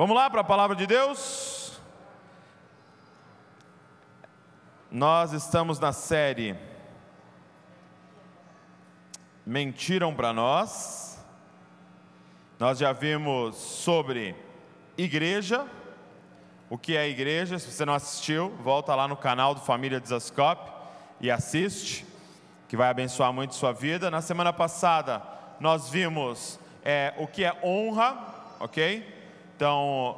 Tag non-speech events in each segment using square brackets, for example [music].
Vamos lá para a palavra de Deus? Nós estamos na série Mentiram para nós. Nós já vimos sobre igreja, o que é igreja. Se você não assistiu, volta lá no canal do Família Desascope e assiste, que vai abençoar muito sua vida. Na semana passada, nós vimos é, o que é honra, ok? Então,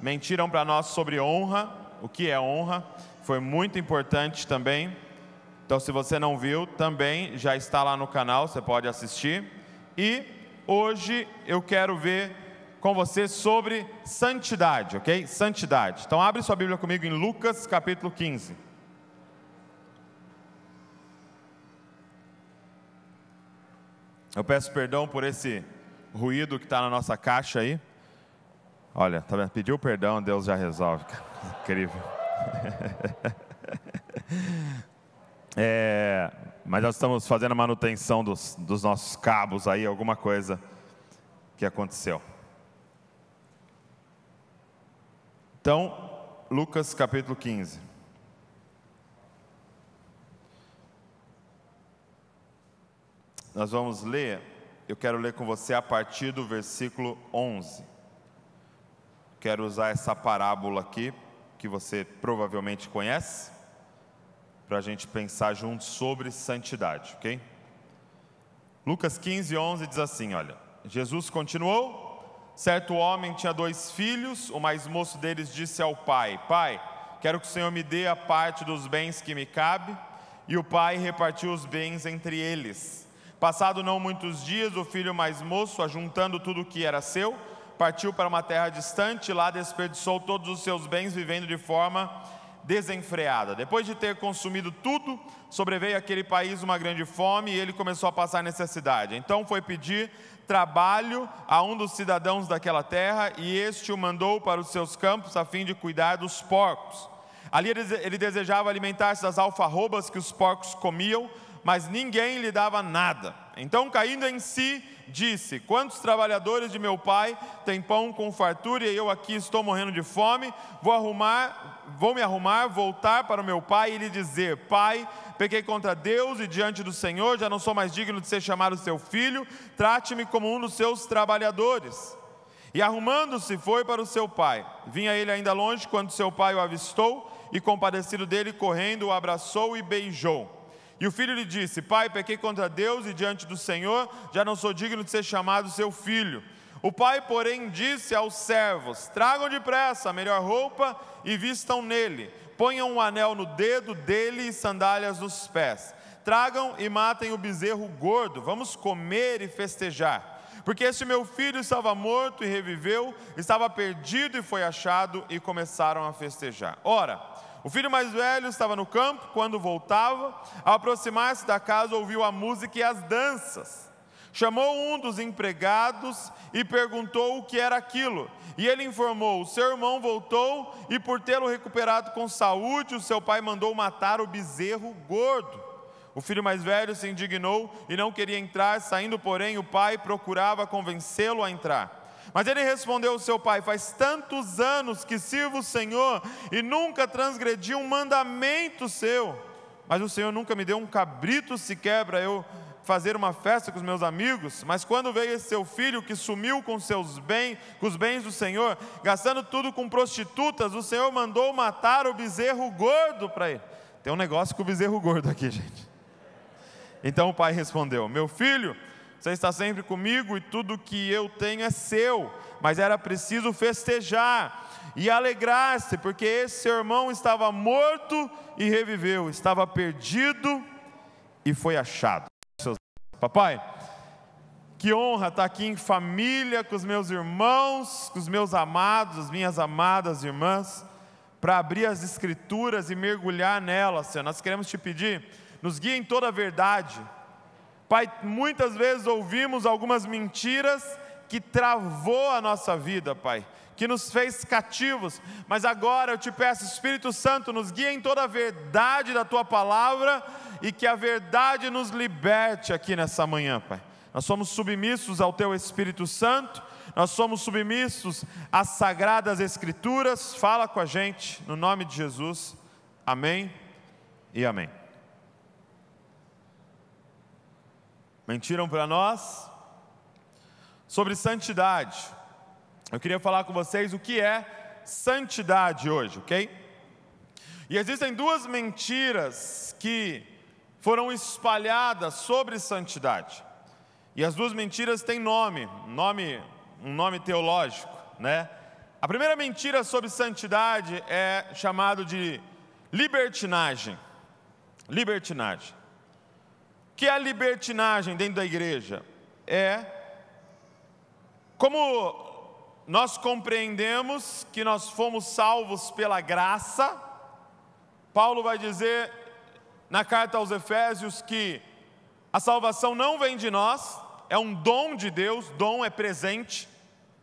mentiram para nós sobre honra, o que é honra, foi muito importante também. Então, se você não viu, também já está lá no canal, você pode assistir. E hoje eu quero ver com você sobre santidade, ok? Santidade. Então, abre sua Bíblia comigo em Lucas capítulo 15. Eu peço perdão por esse ruído que está na nossa caixa aí. Olha, tá vendo? Pediu perdão, Deus já resolve. Incrível. [laughs] É, mas nós estamos fazendo a manutenção dos, dos nossos cabos aí, alguma coisa que aconteceu. Então, Lucas capítulo 15. Nós vamos ler, eu quero ler com você a partir do versículo 11 quero usar essa parábola aqui, que você provavelmente conhece, para a gente pensar juntos sobre santidade, ok? Lucas 15, 11 diz assim: Olha, Jesus continuou. Certo homem tinha dois filhos, o mais moço deles disse ao pai: Pai, quero que o Senhor me dê a parte dos bens que me cabe. E o pai repartiu os bens entre eles. Passado não muitos dias, o filho mais moço, ajuntando tudo o que era seu, partiu para uma terra distante, lá desperdiçou todos os seus bens, vivendo de forma desenfreada. Depois de ter consumido tudo, sobreveio àquele país uma grande fome e ele começou a passar necessidade. Então foi pedir trabalho a um dos cidadãos daquela terra e este o mandou para os seus campos a fim de cuidar dos porcos. Ali ele desejava alimentar-se das alfarrobas que os porcos comiam, mas ninguém lhe dava nada. Então, caindo em si, disse: Quantos trabalhadores de meu pai têm pão com fartura e eu aqui estou morrendo de fome? Vou arrumar, vou me arrumar, voltar para o meu pai e lhe dizer: Pai, pequei contra Deus e diante do Senhor, já não sou mais digno de ser chamado seu filho, trate-me como um dos seus trabalhadores. E arrumando-se, foi para o seu pai. Vinha ele ainda longe quando seu pai o avistou e, compadecido dele, correndo, o abraçou e beijou. E o filho lhe disse: Pai, pequei contra Deus e diante do Senhor, já não sou digno de ser chamado seu filho. O pai, porém, disse aos servos: Tragam depressa a melhor roupa e vistam nele. Ponham um anel no dedo dele e sandálias nos pés. Tragam e matem o bezerro gordo. Vamos comer e festejar. Porque este meu filho estava morto e reviveu, estava perdido e foi achado, e começaram a festejar. Ora, o filho mais velho estava no campo, quando voltava, ao aproximar-se da casa, ouviu a música e as danças. Chamou um dos empregados e perguntou o que era aquilo. E ele informou: o seu irmão voltou e, por tê-lo recuperado com saúde, o seu pai mandou matar o bezerro gordo. O filho mais velho se indignou e não queria entrar, saindo, porém, o pai procurava convencê-lo a entrar. Mas ele respondeu ao seu pai: Faz tantos anos que sirvo o Senhor e nunca transgredi um mandamento seu. Mas o Senhor nunca me deu um cabrito sequer para eu fazer uma festa com os meus amigos, mas quando veio esse seu filho que sumiu com seus bens, com os bens do Senhor, gastando tudo com prostitutas, o Senhor mandou matar o bezerro gordo para ele. Tem um negócio com o bezerro gordo aqui, [laughs] gente. Então o pai respondeu: Meu filho, você está sempre comigo e tudo que eu tenho é seu. Mas era preciso festejar e alegrar-se, porque esse seu irmão estava morto e reviveu, estava perdido e foi achado. Papai, que honra estar aqui em família com os meus irmãos, com os meus amados, as minhas amadas irmãs, para abrir as Escrituras e mergulhar nelas, Senhor. Nós queremos te pedir, nos guia em toda a verdade, Pai, muitas vezes ouvimos algumas mentiras que travou a nossa vida, Pai, que nos fez cativos, mas agora eu te peço, Espírito Santo, nos guia em toda a verdade da tua palavra e que a verdade nos liberte aqui nessa manhã, Pai. Nós somos submissos ao teu Espírito Santo, nós somos submissos às sagradas Escrituras. Fala com a gente, no nome de Jesus. Amém e amém. Mentiram para nós? Sobre santidade. Eu queria falar com vocês o que é santidade hoje, ok? E existem duas mentiras que foram espalhadas sobre santidade. E as duas mentiras têm nome, nome um nome teológico, né? A primeira mentira sobre santidade é chamado de libertinagem. Libertinagem que é a libertinagem dentro da igreja? É como nós compreendemos que nós fomos salvos pela graça, Paulo vai dizer na carta aos Efésios que a salvação não vem de nós, é um dom de Deus, dom é presente,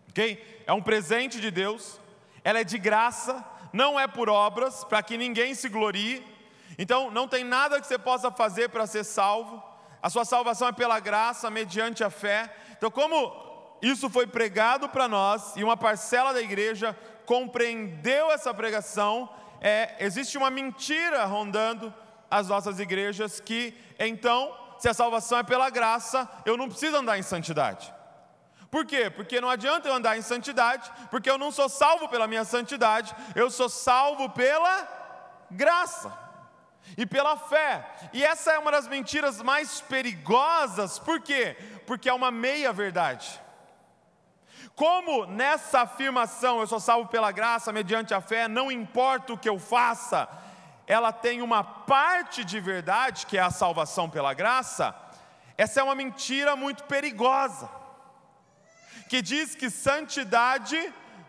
ok? É um presente de Deus, ela é de graça, não é por obras, para que ninguém se glorie, então, não tem nada que você possa fazer para ser salvo. A sua salvação é pela graça, mediante a fé. Então, como isso foi pregado para nós e uma parcela da igreja compreendeu essa pregação, é, existe uma mentira rondando as nossas igrejas que, então, se a salvação é pela graça, eu não preciso andar em santidade. Por quê? Porque não adianta eu andar em santidade, porque eu não sou salvo pela minha santidade, eu sou salvo pela graça e pela fé. E essa é uma das mentiras mais perigosas, por quê? Porque é uma meia-verdade. Como nessa afirmação, eu sou salvo pela graça, mediante a fé, não importa o que eu faça, ela tem uma parte de verdade, que é a salvação pela graça, essa é uma mentira muito perigosa, que diz que santidade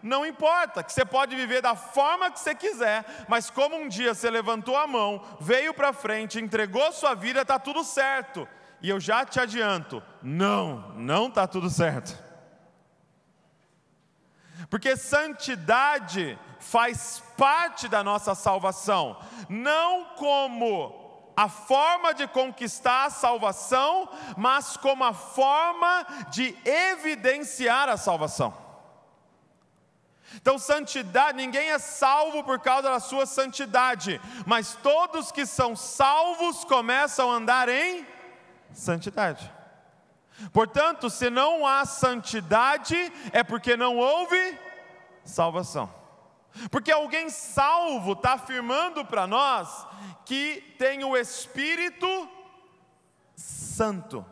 não importa, que você pode viver da forma que você quiser, mas como um dia você levantou a mão, veio para frente, entregou sua vida, está tudo certo. E eu já te adianto, não, não está tudo certo. Porque santidade faz parte da nossa salvação, não como a forma de conquistar a salvação, mas como a forma de evidenciar a salvação. Então, santidade, ninguém é salvo por causa da sua santidade, mas todos que são salvos começam a andar em santidade. Portanto, se não há santidade, é porque não houve salvação. Porque alguém salvo está afirmando para nós que tem o Espírito Santo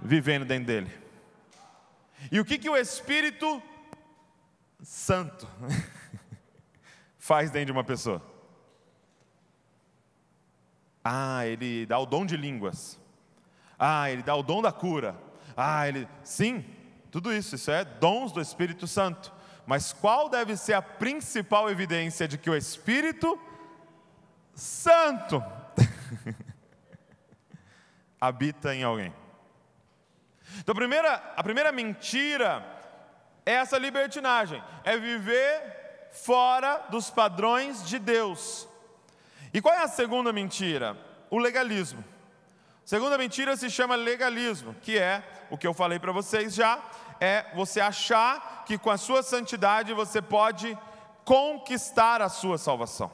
vivendo dentro dele. E o que, que o Espírito Santo? santo [laughs] faz dentro de uma pessoa? Ah, ele dá o dom de línguas. Ah, ele dá o dom da cura. Ah, ele. Sim, tudo isso, isso é dons do Espírito Santo. Mas qual deve ser a principal evidência de que o Espírito Santo [laughs] habita em alguém? Então, a primeira, a primeira mentira essa libertinagem é viver fora dos padrões de Deus. E qual é a segunda mentira? O legalismo. A segunda mentira se chama legalismo, que é o que eu falei para vocês já, é você achar que com a sua santidade você pode conquistar a sua salvação.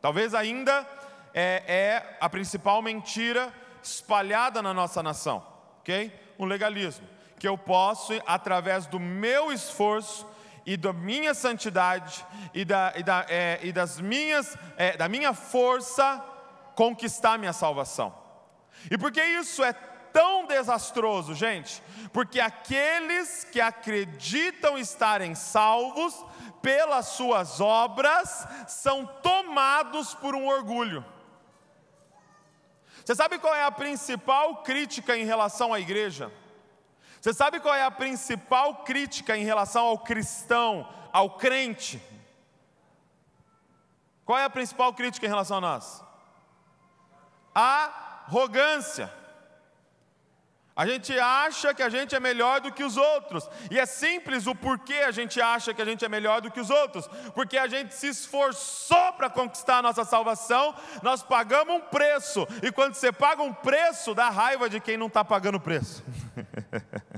Talvez ainda é, é a principal mentira espalhada na nossa nação, ok? O legalismo que eu posso, através do meu esforço e da minha santidade e da, e da, é, e das minhas, é, da minha força, conquistar minha salvação. E por que isso é tão desastroso, gente? Porque aqueles que acreditam estarem salvos pelas suas obras são tomados por um orgulho. Você sabe qual é a principal crítica em relação à igreja? Você sabe qual é a principal crítica em relação ao cristão, ao crente? Qual é a principal crítica em relação a nós? A Arrogância. A gente acha que a gente é melhor do que os outros. E é simples o porquê a gente acha que a gente é melhor do que os outros. Porque a gente se esforçou para conquistar a nossa salvação, nós pagamos um preço. E quando você paga um preço, dá raiva de quem não está pagando o preço. [laughs]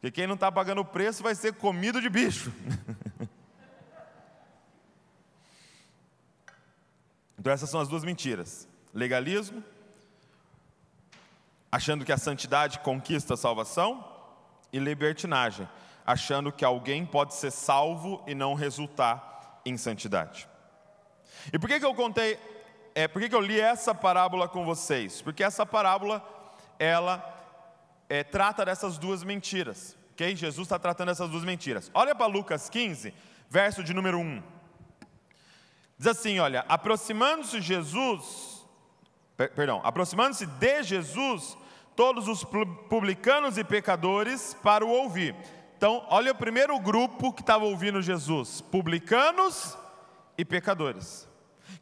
Porque quem não está pagando o preço vai ser comido de bicho. [laughs] então, essas são as duas mentiras: legalismo, achando que a santidade conquista a salvação, e libertinagem, achando que alguém pode ser salvo e não resultar em santidade. E por que, que eu contei, é, por que, que eu li essa parábola com vocês? Porque essa parábola, ela é, trata dessas duas mentiras. ok? Jesus está tratando essas duas mentiras. Olha para Lucas 15, verso de número 1. Diz assim: olha, aproximando-se Jesus, per, perdão, aproximando-se de Jesus, todos os publicanos e pecadores para o ouvir. Então, olha o primeiro grupo que estava ouvindo Jesus: publicanos e pecadores.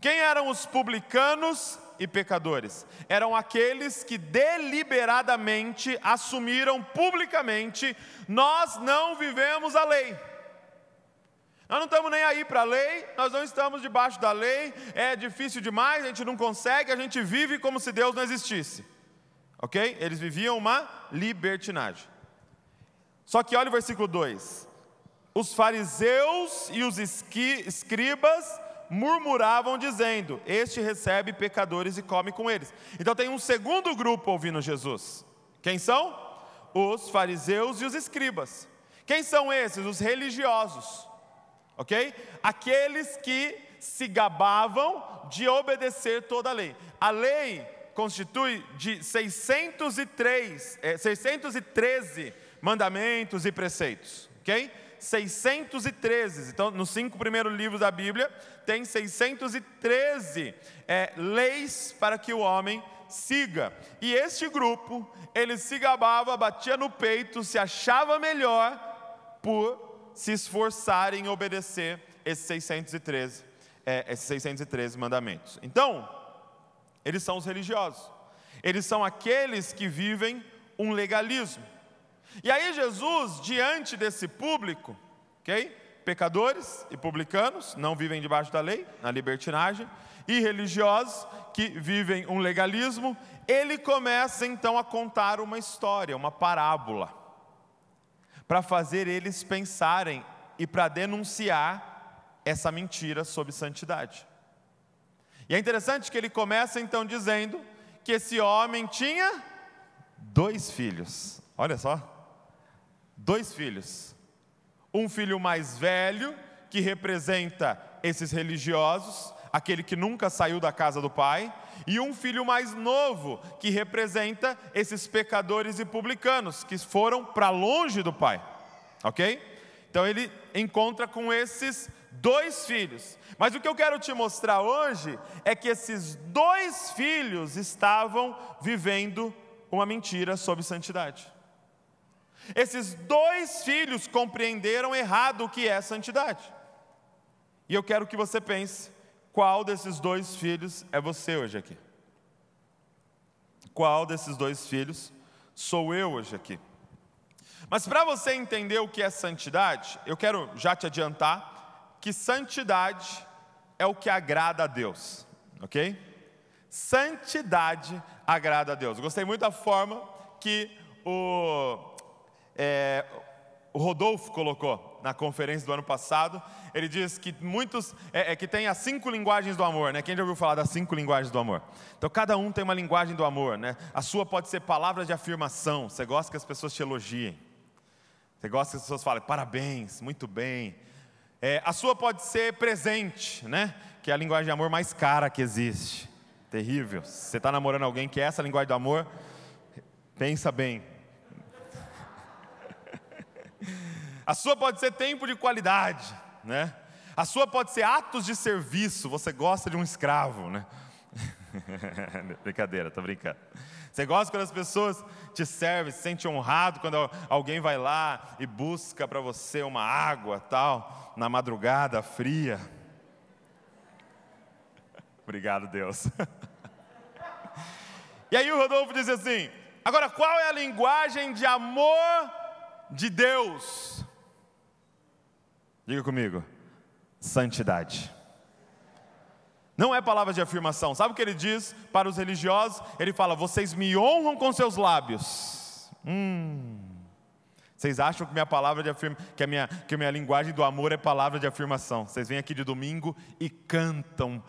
Quem eram os publicanos e pecadores. Eram aqueles que deliberadamente assumiram publicamente: nós não vivemos a lei. Nós não estamos nem aí para a lei, nós não estamos debaixo da lei, é difícil demais, a gente não consegue, a gente vive como se Deus não existisse. Ok? Eles viviam uma libertinagem. Só que olha o versículo 2: os fariseus e os escribas murmuravam dizendo: Este recebe pecadores e come com eles. Então tem um segundo grupo ouvindo Jesus. Quem são? Os fariseus e os escribas. Quem são esses? Os religiosos. OK? Aqueles que se gabavam de obedecer toda a lei. A lei constitui de 603, é, 613 mandamentos e preceitos, ok? 613. Então, nos cinco primeiros livros da Bíblia, tem 613 é, leis para que o homem siga. E este grupo, ele se gabava, batia no peito, se achava melhor por se esforçar em obedecer esses 613, é, esses 613 mandamentos. Então, eles são os religiosos. Eles são aqueles que vivem um legalismo. E aí Jesus, diante desse público, ok? Pecadores e publicanos, não vivem debaixo da lei, na libertinagem, e religiosos que vivem um legalismo, ele começa então a contar uma história, uma parábola, para fazer eles pensarem e para denunciar essa mentira sobre santidade. E é interessante que ele começa então dizendo que esse homem tinha dois filhos. Olha só, dois filhos um filho mais velho, que representa esses religiosos, aquele que nunca saiu da casa do pai, e um filho mais novo, que representa esses pecadores e publicanos, que foram para longe do pai, ok? Então ele encontra com esses dois filhos. Mas o que eu quero te mostrar hoje é que esses dois filhos estavam vivendo uma mentira sobre santidade. Esses dois filhos compreenderam errado o que é santidade. E eu quero que você pense: qual desses dois filhos é você hoje aqui? Qual desses dois filhos sou eu hoje aqui? Mas para você entender o que é santidade, eu quero já te adiantar que santidade é o que agrada a Deus, ok? Santidade agrada a Deus. gostei muito da forma que o é, o Rodolfo colocou na conferência do ano passado. Ele diz que muitos é, é, que tem as cinco linguagens do amor, né? Quem já ouviu falar das cinco linguagens do amor? Então cada um tem uma linguagem do amor, né? A sua pode ser palavras de afirmação. Você gosta que as pessoas te elogiem. Você gosta que as pessoas falem parabéns, muito bem. É, a sua pode ser presente, né? Que é a linguagem de amor mais cara que existe. Terrível. você está namorando alguém que é essa linguagem do amor, pensa bem A sua pode ser tempo de qualidade, né? A sua pode ser atos de serviço. Você gosta de um escravo, né? [laughs] Brincadeira, tô brincando. Você gosta quando as pessoas te servem, se sente honrado quando alguém vai lá e busca para você uma água, tal, na madrugada fria. [laughs] Obrigado, Deus. [laughs] e aí o Rodolfo diz assim: agora qual é a linguagem de amor de Deus? Diga comigo. Santidade. Não é palavra de afirmação. Sabe o que ele diz para os religiosos? Ele fala: Vocês me honram com seus lábios. Hum. Vocês acham que minha palavra de afirma, que a minha, que a minha linguagem do amor é palavra de afirmação? Vocês vêm aqui de domingo e cantam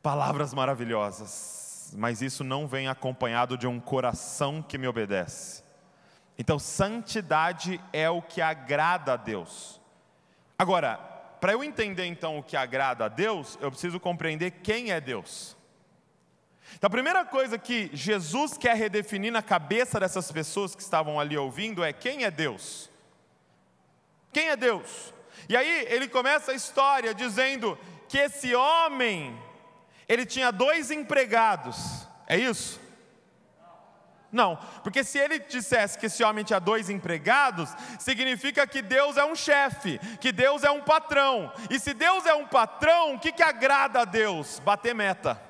palavras maravilhosas, mas isso não vem acompanhado de um coração que me obedece. Então, santidade é o que agrada a Deus. Agora, para eu entender então o que agrada a Deus, eu preciso compreender quem é Deus. Então, a primeira coisa que Jesus quer redefinir na cabeça dessas pessoas que estavam ali ouvindo é quem é Deus? Quem é Deus? E aí ele começa a história dizendo que esse homem, ele tinha dois empregados, é isso? Não, porque se ele dissesse que esse homem tinha dois empregados, significa que Deus é um chefe, que Deus é um patrão. E se Deus é um patrão, o que, que agrada a Deus? Bater meta,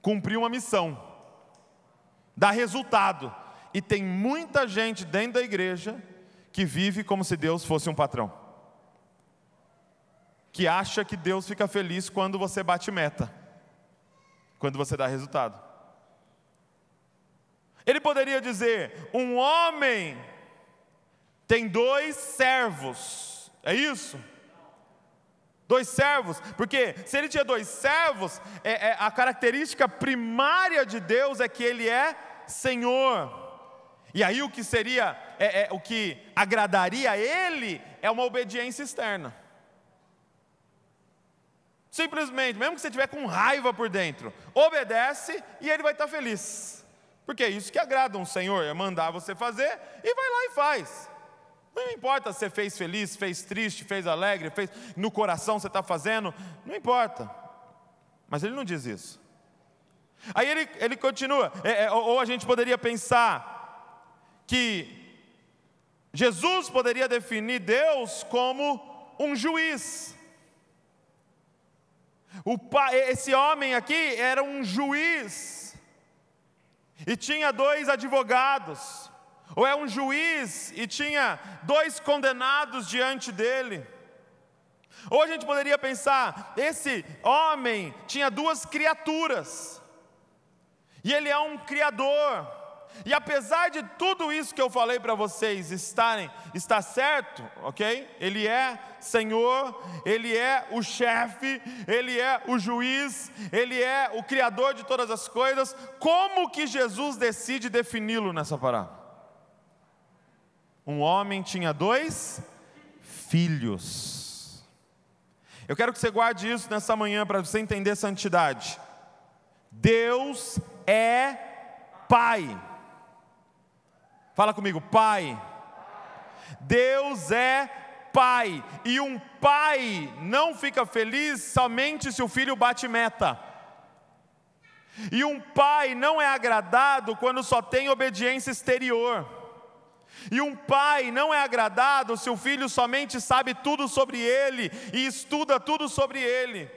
cumprir uma missão, dar resultado. E tem muita gente dentro da igreja que vive como se Deus fosse um patrão, que acha que Deus fica feliz quando você bate meta, quando você dá resultado. Ele poderia dizer: um homem tem dois servos, é isso? Dois servos, porque se ele tinha dois servos, é, é, a característica primária de Deus é que ele é Senhor. E aí o que seria, é, é o que agradaria a ele é uma obediência externa. Simplesmente, mesmo que você estiver com raiva por dentro, obedece e ele vai estar feliz. Porque é isso que agrada um Senhor, é mandar você fazer e vai lá e faz. Não importa se você é fez feliz, fez triste, fez alegre, fez no coração você está fazendo, não importa. Mas ele não diz isso. Aí ele, ele continua, é, é, ou a gente poderia pensar que Jesus poderia definir Deus como um juiz. O pai, esse homem aqui era um juiz e tinha dois advogados, ou é um juiz e tinha dois condenados diante dele. Ou a gente poderia pensar: esse homem tinha duas criaturas, e ele é um criador. E apesar de tudo isso que eu falei para vocês estarem, está certo, ok? Ele é Senhor, Ele é o chefe, Ele é o juiz, Ele é o Criador de todas as coisas, como que Jesus decide defini-lo nessa parábola? Um homem tinha dois filhos. Eu quero que você guarde isso nessa manhã para você entender santidade. Deus é Pai. Fala comigo, Pai. Deus é pai, e um pai não fica feliz somente se o filho bate meta. E um pai não é agradado quando só tem obediência exterior. E um pai não é agradado se o filho somente sabe tudo sobre ele e estuda tudo sobre ele.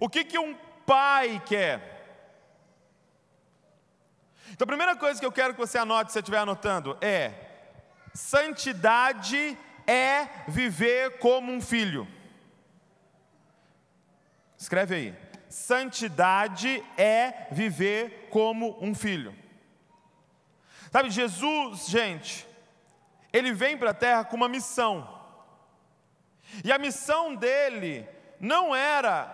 O que, que um pai quer? Então, a primeira coisa que eu quero que você anote, se você estiver anotando, é: santidade é viver como um filho. Escreve aí. Santidade é viver como um filho. Sabe, Jesus, gente, ele vem para a terra com uma missão. E a missão dele não era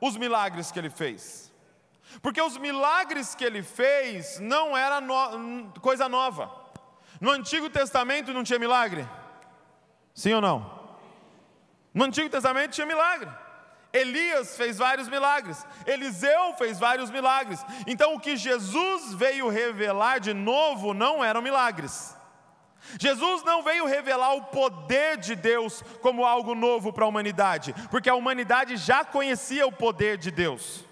os milagres que ele fez. Porque os milagres que ele fez não era no, coisa nova. No Antigo Testamento não tinha milagre. Sim ou não? No Antigo Testamento tinha milagre. Elias fez vários milagres, Eliseu fez vários milagres. Então o que Jesus veio revelar de novo não eram milagres. Jesus não veio revelar o poder de Deus como algo novo para a humanidade, porque a humanidade já conhecia o poder de Deus.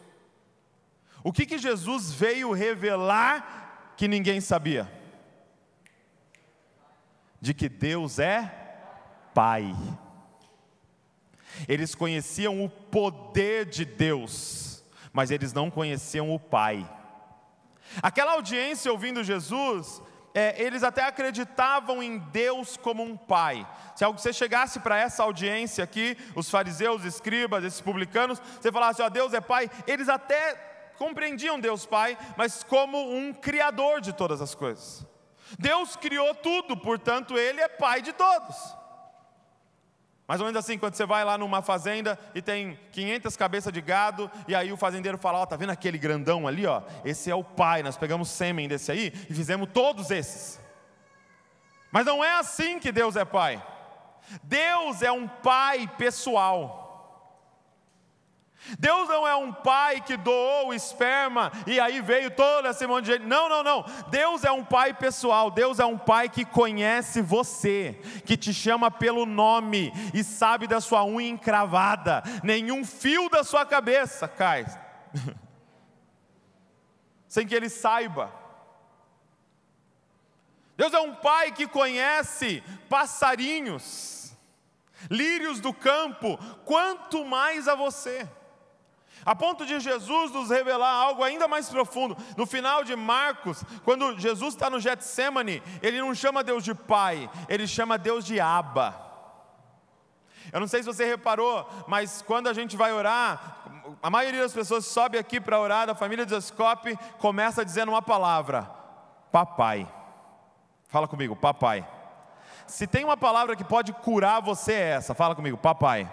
O que, que Jesus veio revelar que ninguém sabia? De que Deus é Pai. Eles conheciam o poder de Deus, mas eles não conheciam o Pai. Aquela audiência ouvindo Jesus, é, eles até acreditavam em Deus como um pai. Se você chegasse para essa audiência aqui, os fariseus, os escribas, esses publicanos, você falasse, ó, oh, Deus é pai, eles até compreendiam Deus pai, mas como um criador de todas as coisas. Deus criou tudo, portanto, ele é pai de todos. Mais ou menos assim, quando você vai lá numa fazenda e tem 500 cabeças de gado, e aí o fazendeiro fala: Ó, oh, tá vendo aquele grandão ali, ó? Esse é o pai, nós pegamos sêmen desse aí e fizemos todos esses. Mas não é assim que Deus é pai. Deus é um pai pessoal. Deus não é um pai que doou o esperma e aí veio toda essa monte de gente. Não, não, não. Deus é um pai pessoal. Deus é um pai que conhece você, que te chama pelo nome e sabe da sua unha encravada. Nenhum fio da sua cabeça cai. [laughs] Sem que ele saiba. Deus é um pai que conhece passarinhos, lírios do campo, quanto mais a você a ponto de Jesus nos revelar algo ainda mais profundo. No final de Marcos, quando Jesus está no Getsemane, ele não chama Deus de Pai, ele chama Deus de Abba. Eu não sei se você reparou, mas quando a gente vai orar, a maioria das pessoas sobe aqui para orar, da família de Zascope, começa dizendo uma palavra: Papai. Fala comigo, papai. Se tem uma palavra que pode curar você, é essa. Fala comigo, papai.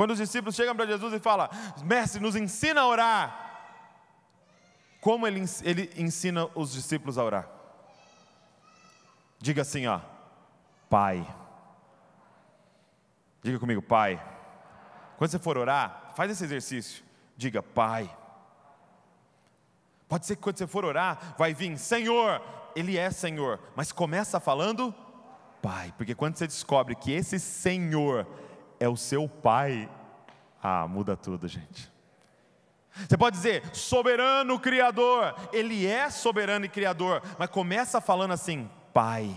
Quando os discípulos chegam para Jesus e falam, mestre, nos ensina a orar. Como ele, ele ensina os discípulos a orar? Diga assim, ó, Pai. Diga comigo, Pai. Quando você for orar, faz esse exercício. Diga, Pai. Pode ser que quando você for orar, vai vir Senhor, Ele é Senhor, mas começa falando Pai, porque quando você descobre que esse Senhor é o seu Pai. Ah, muda tudo, gente. Você pode dizer, soberano criador, ele é soberano e criador, mas começa falando assim, Pai.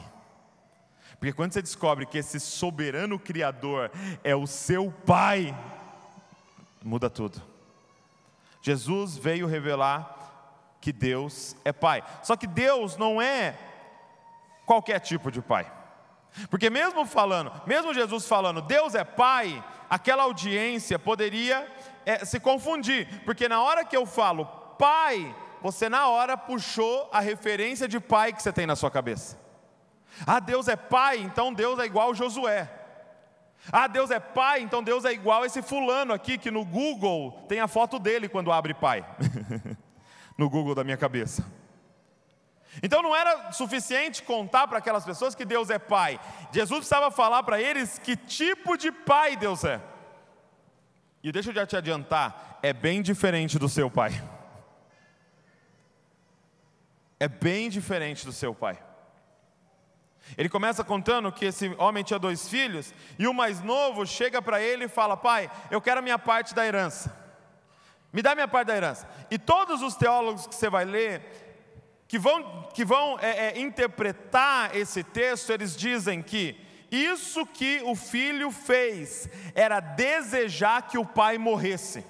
Porque quando você descobre que esse soberano criador é o seu Pai, muda tudo. Jesus veio revelar que Deus é Pai. Só que Deus não é qualquer tipo de Pai. Porque mesmo falando, mesmo Jesus falando, Deus é Pai, aquela audiência poderia é, se confundir, porque na hora que eu falo Pai, você na hora puxou a referência de Pai que você tem na sua cabeça. Ah, Deus é Pai, então Deus é igual Josué. Ah, Deus é Pai, então Deus é igual esse fulano aqui que no Google tem a foto dele quando abre Pai. [laughs] no Google da minha cabeça. Então não era suficiente contar para aquelas pessoas que Deus é pai. Jesus precisava falar para eles que tipo de pai Deus é. E deixa eu já te adiantar, é bem diferente do seu pai. É bem diferente do seu pai. Ele começa contando que esse homem tinha dois filhos, e o mais novo chega para ele e fala: Pai, eu quero a minha parte da herança. Me dá minha parte da herança. E todos os teólogos que você vai ler que vão, que vão é, é, interpretar esse texto, eles dizem que isso que o filho fez era desejar que o pai morresse.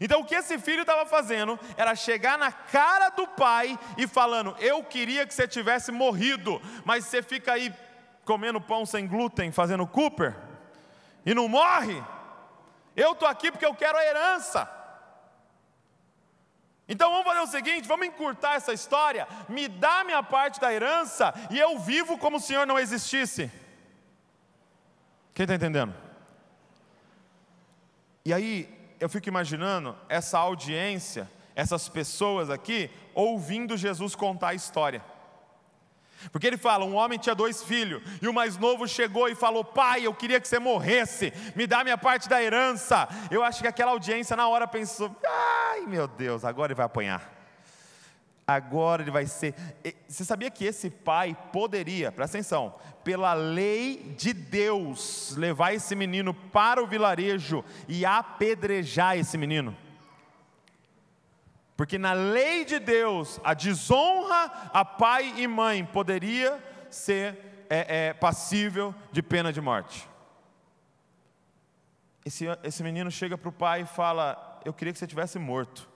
Então o que esse filho estava fazendo era chegar na cara do pai e falando: Eu queria que você tivesse morrido, mas você fica aí comendo pão sem glúten, fazendo Cooper, e não morre. Eu estou aqui porque eu quero a herança. Então vamos fazer o seguinte: vamos encurtar essa história. Me dá minha parte da herança e eu vivo como se o Senhor não existisse. Quem está entendendo? E aí eu fico imaginando essa audiência, essas pessoas aqui ouvindo Jesus contar a história. Porque ele fala: um homem tinha dois filhos, e o mais novo chegou e falou: Pai, eu queria que você morresse, me dá minha parte da herança. Eu acho que aquela audiência na hora pensou: Ai meu Deus, agora ele vai apanhar. Agora ele vai ser. Você sabia que esse pai poderia, presta atenção, pela lei de Deus, levar esse menino para o vilarejo e apedrejar esse menino? Porque na lei de Deus, a desonra a pai e mãe poderia ser é, é, passível de pena de morte. Esse, esse menino chega para o pai e fala: Eu queria que você tivesse morto.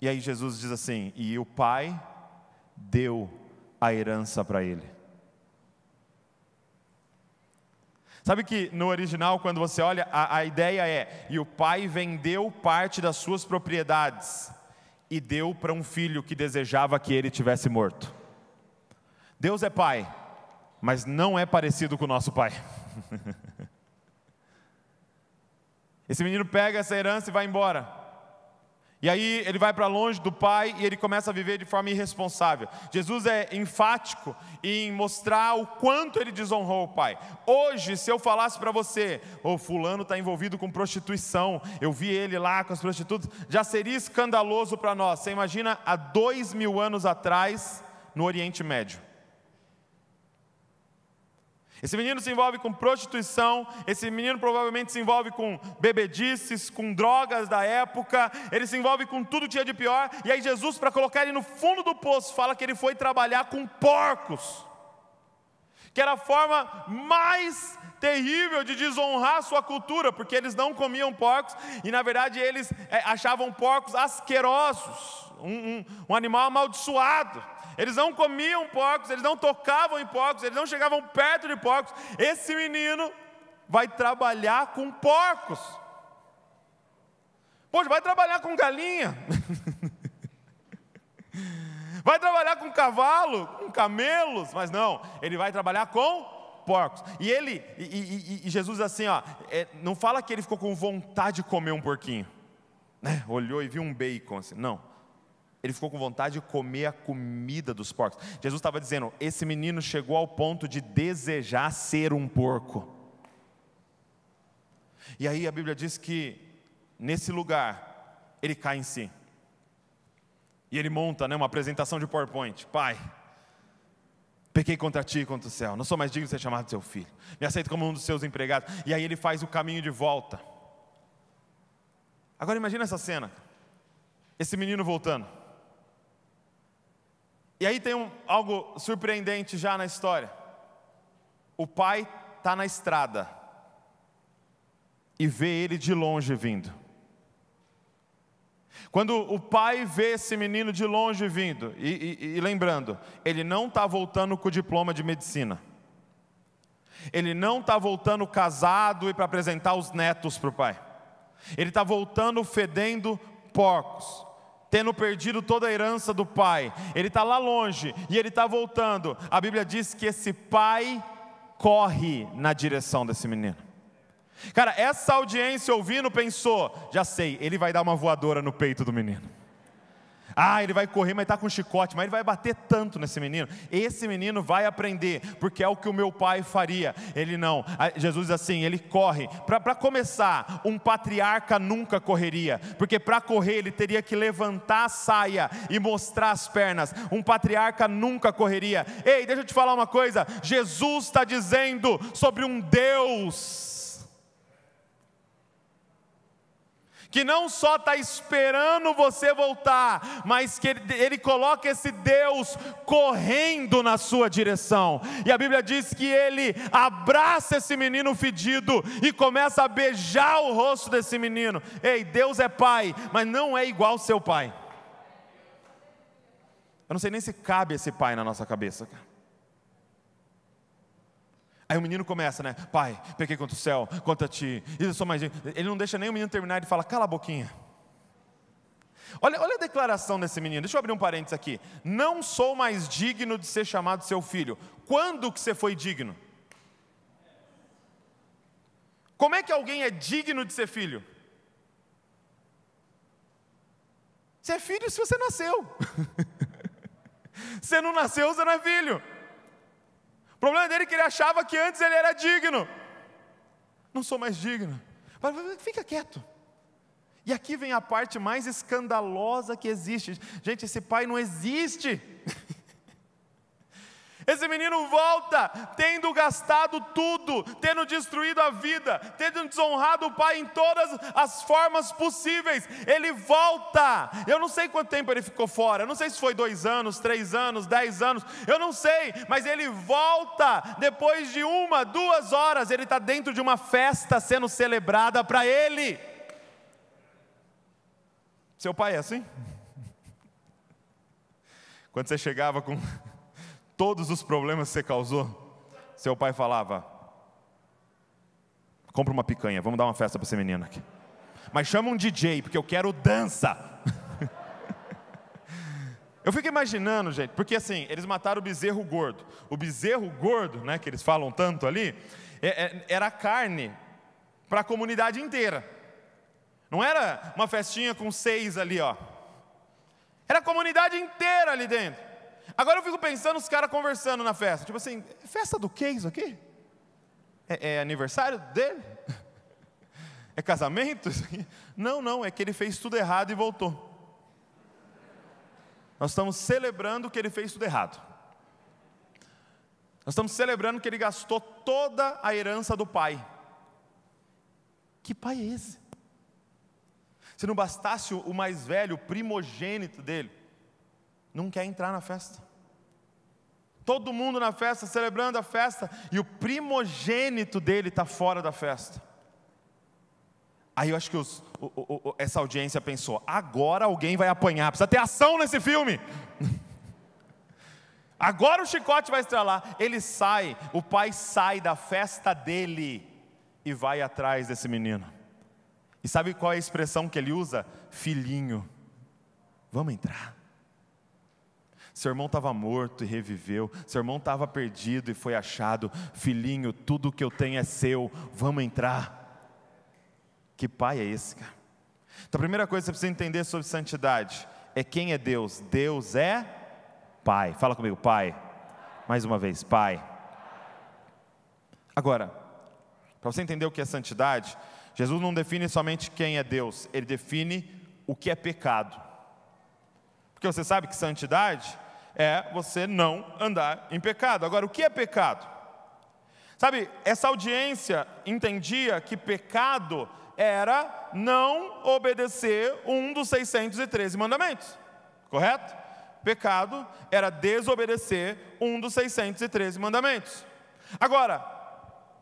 E aí Jesus diz assim: E o pai deu a herança para ele. Sabe que no original, quando você olha, a, a ideia é: e o pai vendeu parte das suas propriedades e deu para um filho que desejava que ele tivesse morto. Deus é pai, mas não é parecido com o nosso pai. [laughs] Esse menino pega essa herança e vai embora. E aí ele vai para longe do pai e ele começa a viver de forma irresponsável. Jesus é enfático em mostrar o quanto ele desonrou o pai. Hoje, se eu falasse para você, o oh, fulano está envolvido com prostituição, eu vi ele lá com as prostitutas, já seria escandaloso para nós. Você imagina há dois mil anos atrás no Oriente Médio. Esse menino se envolve com prostituição, esse menino provavelmente se envolve com bebedices, com drogas da época, ele se envolve com tudo que tinha de pior, e aí Jesus, para colocar ele no fundo do poço, fala que ele foi trabalhar com porcos, que era a forma mais terrível de desonrar sua cultura, porque eles não comiam porcos, e na verdade eles eh, achavam porcos asquerosos, um, um, um animal amaldiçoado. Eles não comiam porcos, eles não tocavam em porcos, eles não chegavam perto de porcos. Esse menino vai trabalhar com porcos. Poxa, vai trabalhar com galinha. [laughs] vai trabalhar com cavalo, com camelos, mas não, ele vai trabalhar com porcos. E ele, e, e, e Jesus assim, ó, é, não fala que ele ficou com vontade de comer um porquinho, né? Olhou e viu um bacon assim, não ele ficou com vontade de comer a comida dos porcos. Jesus estava dizendo: esse menino chegou ao ponto de desejar ser um porco. E aí a Bíblia diz que nesse lugar ele cai em si. E ele monta né, uma apresentação de PowerPoint. Pai, pequei contra ti e contra o céu. Não sou mais digno de ser chamado de seu filho. Me aceito como um dos seus empregados. E aí ele faz o caminho de volta. Agora imagina essa cena. Esse menino voltando. E aí tem um, algo surpreendente já na história. O pai está na estrada e vê ele de longe vindo. Quando o pai vê esse menino de longe vindo, e, e, e lembrando, ele não está voltando com o diploma de medicina, ele não está voltando casado e para apresentar os netos para o pai, ele está voltando fedendo porcos tendo perdido toda a herança do pai. Ele está lá longe e ele está voltando. A Bíblia diz que esse pai corre na direção desse menino. Cara, essa audiência ouvindo pensou: já sei, ele vai dar uma voadora no peito do menino. Ah, ele vai correr, mas está com chicote, mas ele vai bater tanto nesse menino. Esse menino vai aprender, porque é o que o meu pai faria. Ele não. Jesus assim, ele corre. Para começar, um patriarca nunca correria, porque para correr ele teria que levantar a saia e mostrar as pernas. Um patriarca nunca correria. Ei, deixa eu te falar uma coisa. Jesus está dizendo sobre um Deus que não só está esperando você voltar, mas que ele, ele, coloca esse Deus correndo na sua direção. E a Bíblia diz que ele abraça esse menino fedido e começa a beijar o rosto desse menino. Ei, Deus é pai, mas não é igual ao seu pai. Eu não sei nem se cabe esse pai na nossa cabeça, cara. Aí o menino começa, né? Pai, pequei contra o céu, contra ti. Isso sou mais. Ele não deixa nem o menino terminar, ele fala: cala a boquinha. Olha, olha a declaração desse menino. Deixa eu abrir um parênteses aqui. Não sou mais digno de ser chamado seu filho. Quando que você foi digno? Como é que alguém é digno de ser filho? Você é filho se você nasceu. [laughs] você não nasceu, você não é filho. O problema dele é que ele achava que antes ele era digno. Não sou mais digno. Mas fica quieto. E aqui vem a parte mais escandalosa que existe. Gente, esse pai não existe. Esse menino volta, tendo gastado tudo, tendo destruído a vida, tendo desonrado o pai em todas as formas possíveis. Ele volta. Eu não sei quanto tempo ele ficou fora, eu não sei se foi dois anos, três anos, dez anos, eu não sei, mas ele volta. Depois de uma, duas horas, ele está dentro de uma festa sendo celebrada para ele. Seu pai é assim? [laughs] Quando você chegava com todos os problemas que você causou? Seu pai falava: compra uma picanha, vamos dar uma festa para esse menino aqui. Mas chama um DJ, porque eu quero dança. [laughs] eu fico imaginando, gente, porque assim, eles mataram o bezerro gordo. O bezerro gordo, né, que eles falam tanto ali, é, é, era carne para a comunidade inteira. Não era uma festinha com seis ali, ó. Era a comunidade inteira ali dentro. Agora eu fico pensando os caras conversando na festa. Tipo assim, festa do que isso aqui? É, é aniversário dele? [laughs] É casamento? Não, não, é que ele fez tudo errado e voltou. Nós estamos celebrando que ele fez tudo errado. Nós estamos celebrando que ele gastou toda a herança do pai. Que pai é esse? Se não bastasse o mais velho, o primogênito dele, não quer entrar na festa. Todo mundo na festa, celebrando a festa, e o primogênito dele está fora da festa. Aí eu acho que os, o, o, o, essa audiência pensou: agora alguém vai apanhar, precisa ter ação nesse filme. [laughs] Agora o chicote vai estralar. Ele sai, o pai sai da festa dele e vai atrás desse menino. E sabe qual é a expressão que ele usa? Filhinho, vamos entrar. Seu irmão estava morto e reviveu. Seu irmão estava perdido e foi achado. Filhinho, tudo que eu tenho é seu. Vamos entrar. Que pai é esse, cara? Então, a primeira coisa que você precisa entender sobre santidade é quem é Deus. Deus é Pai. Fala comigo, Pai. Mais uma vez, Pai. Agora, para você entender o que é santidade, Jesus não define somente quem é Deus, ele define o que é pecado. Porque você sabe que santidade é você não andar em pecado. Agora, o que é pecado? Sabe, essa audiência entendia que pecado era não obedecer um dos 613 mandamentos, correto? Pecado era desobedecer um dos 613 mandamentos. Agora,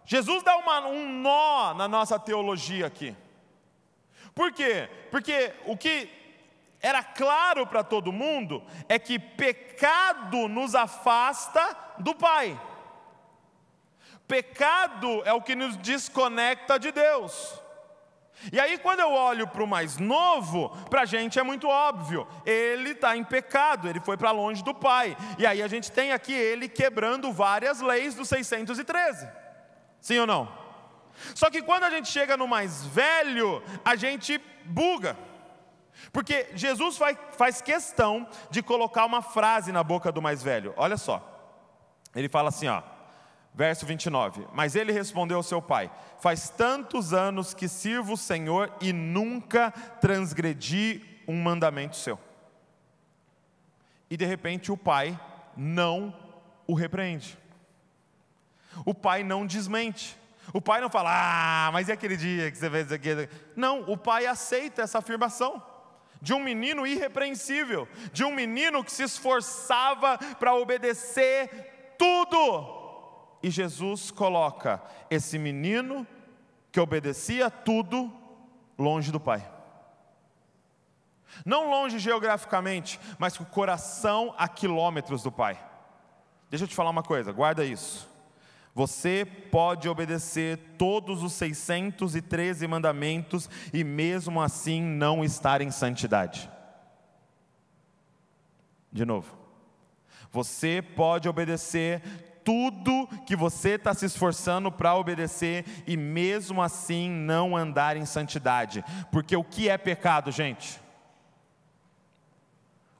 Jesus dá uma, um nó na nossa teologia aqui. Por quê? Porque o que era claro para todo mundo é que pecado nos afasta do Pai. Pecado é o que nos desconecta de Deus. E aí, quando eu olho para o mais novo, para a gente é muito óbvio, ele está em pecado, ele foi para longe do Pai. E aí a gente tem aqui ele quebrando várias leis do 613. Sim ou não? Só que quando a gente chega no mais velho, a gente buga. Porque Jesus faz questão de colocar uma frase na boca do mais velho. Olha só. Ele fala assim, ó, verso 29. Mas ele respondeu ao seu pai: Faz tantos anos que sirvo o Senhor e nunca transgredi um mandamento seu. E de repente o pai não o repreende. O pai não desmente. O pai não fala, ah, mas e aquele dia que você fez aquilo? Não, o pai aceita essa afirmação de um menino irrepreensível, de um menino que se esforçava para obedecer tudo. E Jesus coloca esse menino que obedecia tudo longe do Pai. Não longe geograficamente, mas com o coração a quilômetros do Pai. Deixa eu te falar uma coisa, guarda isso. Você pode obedecer todos os 613 mandamentos e mesmo assim não estar em santidade. De novo. Você pode obedecer tudo que você está se esforçando para obedecer e mesmo assim não andar em santidade. Porque o que é pecado, gente?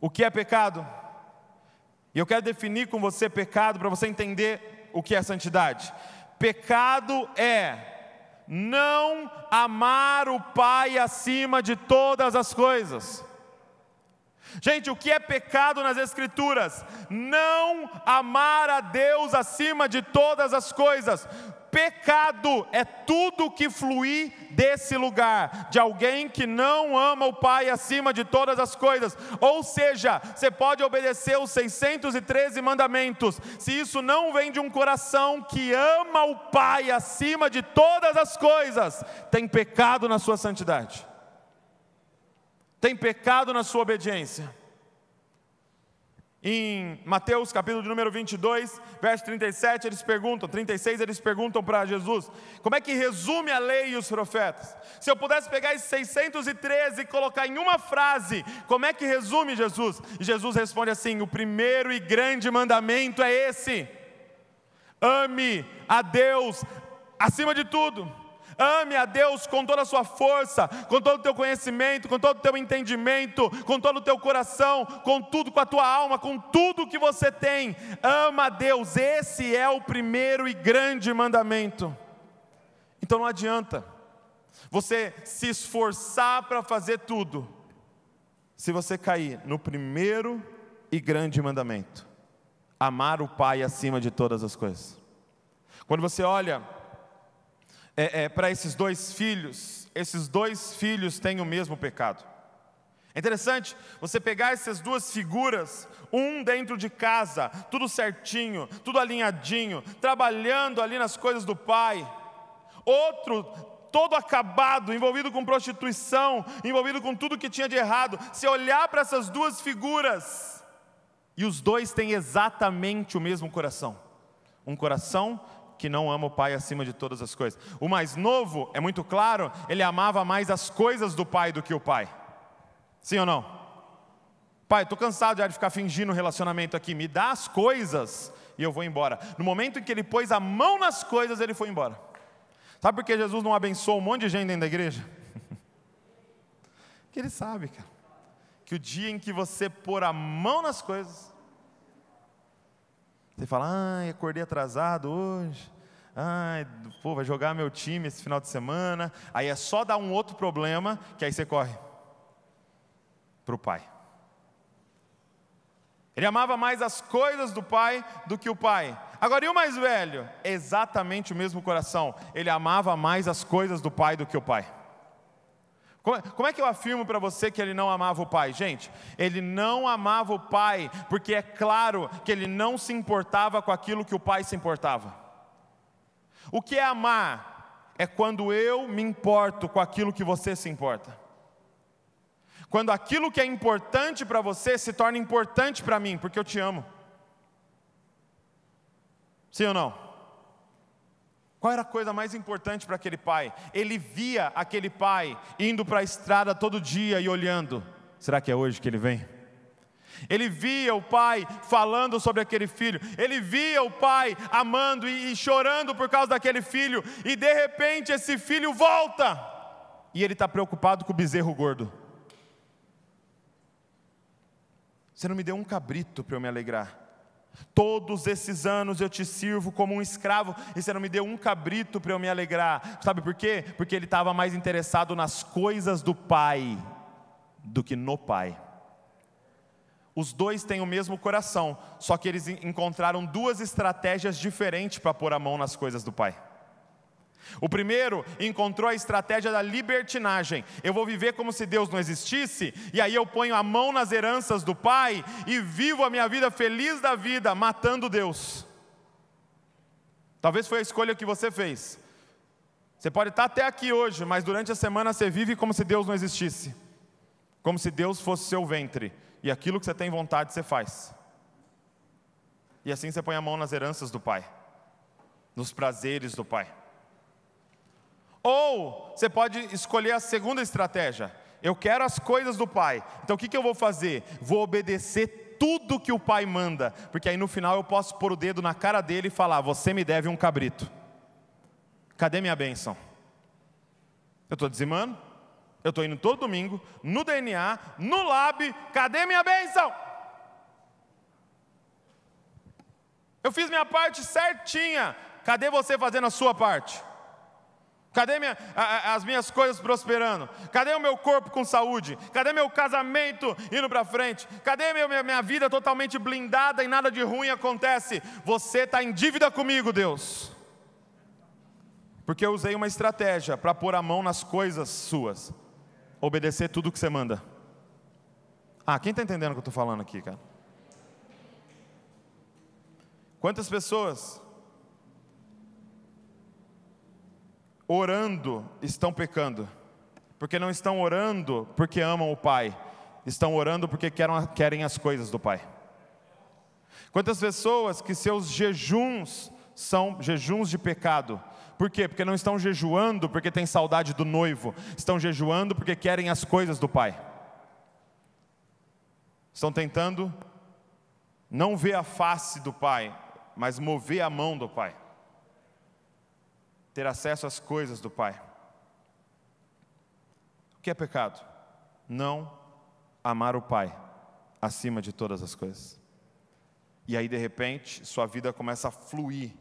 O que é pecado? E eu quero definir com você pecado para você entender o que é santidade. Pecado é não amar o Pai acima de todas as coisas. Gente, o que é pecado nas Escrituras? Não amar a Deus acima de todas as coisas. Pecado é tudo que fluir desse lugar, de alguém que não ama o Pai acima de todas as coisas. Ou seja, você pode obedecer os 613 mandamentos, se isso não vem de um coração que ama o Pai acima de todas as coisas, tem pecado na sua santidade, tem pecado na sua obediência. Em Mateus capítulo de número 22, verso 37, eles perguntam, 36, eles perguntam para Jesus, como é que resume a lei e os profetas? Se eu pudesse pegar esses 613 e colocar em uma frase, como é que resume Jesus? E Jesus responde assim, o primeiro e grande mandamento é esse, ame a Deus acima de tudo Ame a Deus com toda a sua força, com todo o teu conhecimento, com todo o teu entendimento, com todo o teu coração, com tudo, com a tua alma, com tudo que você tem. Ama a Deus, esse é o primeiro e grande mandamento. Então não adianta você se esforçar para fazer tudo, se você cair no primeiro e grande mandamento: amar o Pai acima de todas as coisas. Quando você olha é, é, para esses dois filhos, esses dois filhos têm o mesmo pecado. É interessante você pegar essas duas figuras, um dentro de casa, tudo certinho, tudo alinhadinho, trabalhando ali nas coisas do pai, outro todo acabado, envolvido com prostituição, envolvido com tudo que tinha de errado. Se olhar para essas duas figuras, e os dois têm exatamente o mesmo coração, um coração que não ama o pai acima de todas as coisas. O mais novo, é muito claro, ele amava mais as coisas do pai do que o pai. Sim ou não? Pai, estou cansado já de ficar fingindo um relacionamento aqui, me dá as coisas e eu vou embora. No momento em que ele pôs a mão nas coisas, ele foi embora. Sabe por que Jesus não abençoou um monte de gente dentro da igreja? [laughs] que ele sabe, cara, que o dia em que você pôr a mão nas coisas, você fala, ai, acordei atrasado hoje. Ai, pô, vai jogar meu time esse final de semana. Aí é só dar um outro problema que aí você corre para o pai. Ele amava mais as coisas do pai do que o pai. Agora, e o mais velho? Exatamente o mesmo coração. Ele amava mais as coisas do pai do que o pai. É, como é que eu afirmo para você que ele não amava o pai? Gente, ele não amava o pai, porque é claro que ele não se importava com aquilo que o pai se importava. O que é amar? É quando eu me importo com aquilo que você se importa. Quando aquilo que é importante para você se torna importante para mim, porque eu te amo. Sim ou não? Qual era a coisa mais importante para aquele pai? Ele via aquele pai indo para a estrada todo dia e olhando. Será que é hoje que ele vem? Ele via o pai falando sobre aquele filho, ele via o pai amando e chorando por causa daquele filho, e de repente esse filho volta, e ele está preocupado com o bezerro gordo. Você não me deu um cabrito para eu me alegrar. Todos esses anos eu te sirvo como um escravo e você não me deu um cabrito para eu me alegrar. Sabe por quê? Porque ele estava mais interessado nas coisas do pai do que no pai. Os dois têm o mesmo coração, só que eles encontraram duas estratégias diferentes para pôr a mão nas coisas do pai. O primeiro encontrou a estratégia da libertinagem. Eu vou viver como se Deus não existisse, e aí eu ponho a mão nas heranças do Pai e vivo a minha vida feliz da vida, matando Deus. Talvez foi a escolha que você fez. Você pode estar até aqui hoje, mas durante a semana você vive como se Deus não existisse, como se Deus fosse seu ventre, e aquilo que você tem vontade você faz. E assim você põe a mão nas heranças do Pai, nos prazeres do Pai. Ou você pode escolher a segunda estratégia. Eu quero as coisas do Pai. Então o que, que eu vou fazer? Vou obedecer tudo que o Pai manda, porque aí no final eu posso pôr o dedo na cara dele e falar: Você me deve um cabrito. Cadê minha bênção? Eu estou dizimando? Eu estou indo todo domingo, no DNA, no lab, cadê minha bênção? Eu fiz minha parte certinha, cadê você fazendo a sua parte? Cadê minha, a, as minhas coisas prosperando? Cadê o meu corpo com saúde? Cadê meu casamento indo para frente? Cadê meu, minha, minha vida totalmente blindada e nada de ruim acontece? Você está em dívida comigo, Deus. Porque eu usei uma estratégia para pôr a mão nas coisas suas. Obedecer tudo que você manda. Ah, quem está entendendo o que eu estou falando aqui, cara? Quantas pessoas orando estão pecando, porque não estão orando porque amam o Pai, estão orando porque querem as coisas do Pai. Quantas pessoas que seus jejuns são jejuns de pecado, por quê? Porque não estão jejuando porque têm saudade do noivo, estão jejuando porque querem as coisas do Pai. Estão tentando não ver a face do Pai, mas mover a mão do Pai ter acesso às coisas do Pai. O que é pecado? Não amar o Pai acima de todas as coisas. E aí, de repente, sua vida começa a fluir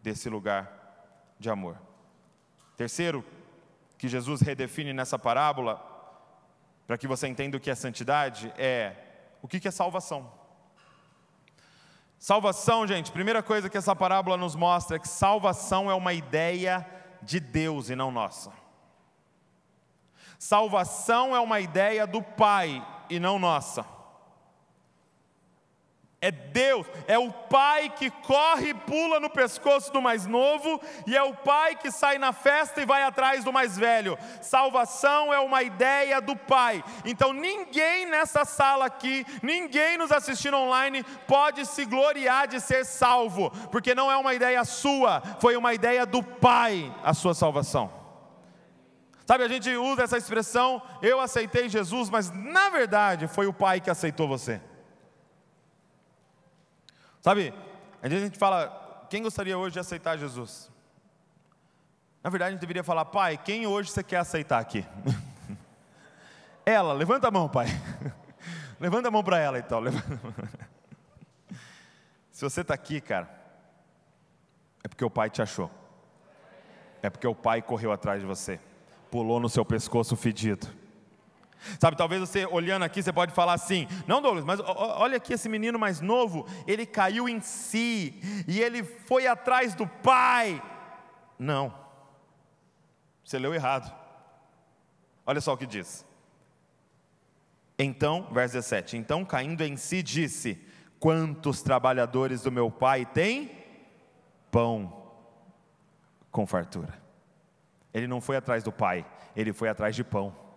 desse lugar de amor. Terceiro, que Jesus redefine nessa parábola, para que você entenda o que é santidade, é o que é salvação. Salvação, gente, primeira coisa que essa parábola nos mostra é que salvação é uma ideia de Deus e não nossa. Salvação é uma ideia do Pai e não nossa. É Deus, é o pai que corre e pula no pescoço do mais novo, e é o pai que sai na festa e vai atrás do mais velho. Salvação é uma ideia do pai. Então ninguém nessa sala aqui, ninguém nos assistindo online, pode se gloriar de ser salvo, porque não é uma ideia sua, foi uma ideia do pai a sua salvação. Sabe, a gente usa essa expressão, eu aceitei Jesus, mas na verdade foi o pai que aceitou você. Sabe, às vezes a gente fala, quem gostaria hoje de aceitar Jesus? Na verdade, a gente deveria falar, pai, quem hoje você quer aceitar aqui? [laughs] ela, levanta a mão, pai. [laughs] levanta a mão para ela então. [laughs] Se você está aqui, cara, é porque o pai te achou. É porque o pai correu atrás de você, pulou no seu pescoço fedido Sabe, talvez você olhando aqui, você pode falar assim: não, Douglas, mas olha aqui esse menino mais novo, ele caiu em si e ele foi atrás do pai. Não, você leu errado. Olha só o que diz. Então, verso 17: Então caindo em si, disse: Quantos trabalhadores do meu pai têm pão com fartura? Ele não foi atrás do pai, ele foi atrás de pão.